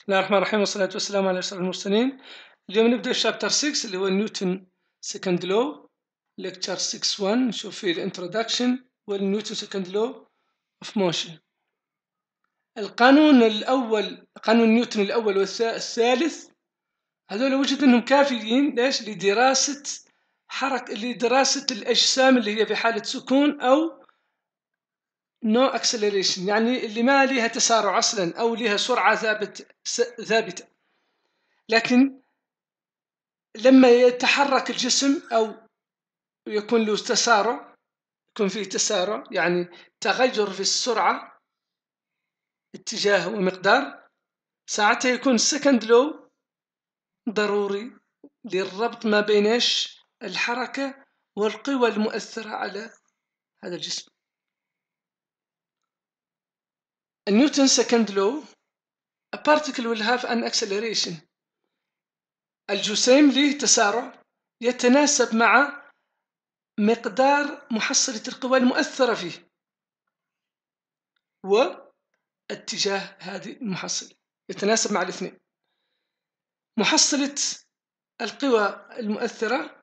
بسم الله الرحمن الرحيم والصلاة والسلام على أشرف المرسلين اليوم نبدأ الشابتر 6 اللي هو نيوتن سكند لو ليكتشر 6 1 نشوف فيه الانتروداكشن والنيوتن سكند لو اوف موشن القانون الأول قانون نيوتن الأول والثالث هذول وجد انهم كافيين ليش لدراسة حركة لدراسة الأجسام اللي هي في حالة سكون أو نو no اكسلريشن يعني اللي ما لها تسارع اصلا او لها سرعه ثابت ثابته لكن لما يتحرك الجسم او يكون له تسارع يكون فيه تسارع يعني تغير في السرعه اتجاه ومقدار ساعتها يكون سكند لو ضروري للربط ما بين الحركه والقوى المؤثره على هذا الجسم Newton's second law, a particle will have an acceleration. الجسيم له تسارع يتناسب مع مقدار محصلة القوى المؤثرة فيه واتجاه هذه المحصلة يتناسب مع الاثنين محصلة القوى المؤثرة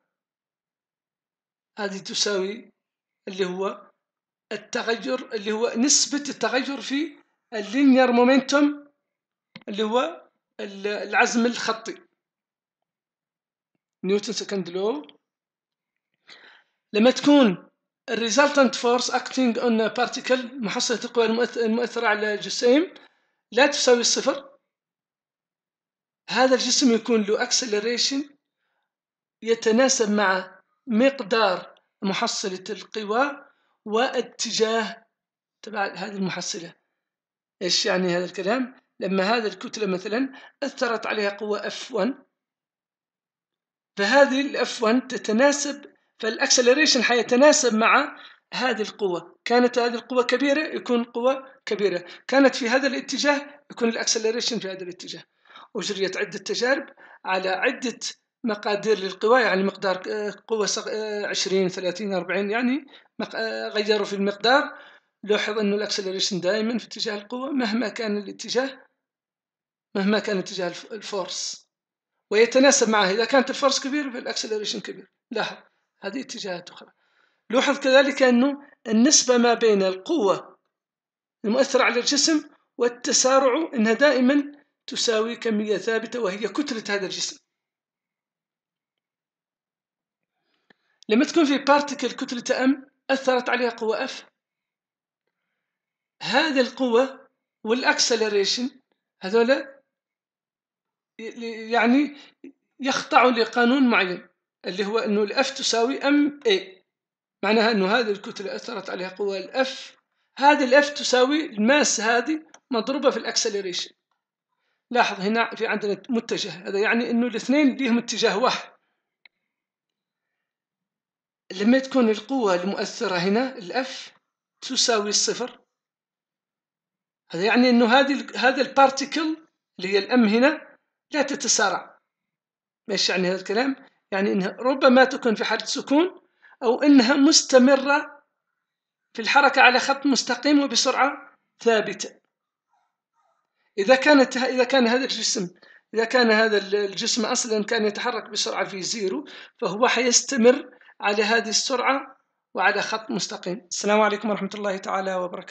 هذه تساوي اللي هو التغير اللي هو نسبة التغير في اللينير مومنتوم اللي هو العزم الخطي نيوتن سكند لو لما تكون الريزلتنت فورس اكتنج اون بارتيكل محصلة القوى المؤثرة على الجسيم لا تساوي الصفر هذا الجسم يكون له اكسلريشن يتناسب مع مقدار محصلة القوى واتجاه تبع هذه المحصلة ايش يعني هذا الكلام لما هذا الكتلة مثلا أثرت عليها قوة F1 فهذه ال F1 تتناسب فالأكسلريشن حيتناسب مع هذه القوة كانت هذه القوة كبيرة يكون قوة كبيرة كانت في هذا الاتجاه يكون الأكسلريشن في هذا الاتجاه أجريت عدة تجارب على عدة مقادير للقوى يعني مقدار آه، قوة 20 30 40 يعني آه، غيروا في المقدار لاحظ أن الأكسلريشن دائما في اتجاه القوة مهما كان الاتجاه مهما كان اتجاه الفورس ويتناسب معه إذا كانت الفورس كبيرة فالأكسلريشن كبير لاحظ هذه اتجاهات أخرى لاحظ كذلك أنه النسبة ما بين القوة المؤثرة على الجسم والتسارع أنها دائما تساوي كمية ثابتة وهي كتلة هذا الجسم لما تكون في بارتكل كتلة أم أثرت عليها قوة اف هذا القوة والاكسلريشن هذولا يعني يخضعوا لقانون معين اللي هو انه الاف تساوي ام اي معناها انه هذه الكتلة اثرت عليها قوة الاف هذه الاف تساوي الماس هذه مضروبة في الاكسلريشن لاحظ هنا في عندنا متجه هذا يعني انه الاثنين ليهم اتجاه واحد لما تكون القوة المؤثرة هنا الاف تساوي الصفر هذا يعني انه هذه هذا البارتيكل اللي هي الام هنا لا تتسارع ايش يعني هذا الكلام يعني انها ربما تكون في حالة سكون او انها مستمرة في الحركة على خط مستقيم وبسرعة ثابتة اذا كانت اذا كان هذا الجسم إذا كان هذا الجسم أصلا كان يتحرك بسرعة في زيرو فهو حيستمر على هذه السرعة وعلى خط مستقيم السلام عليكم ورحمة الله تعالى وبركاته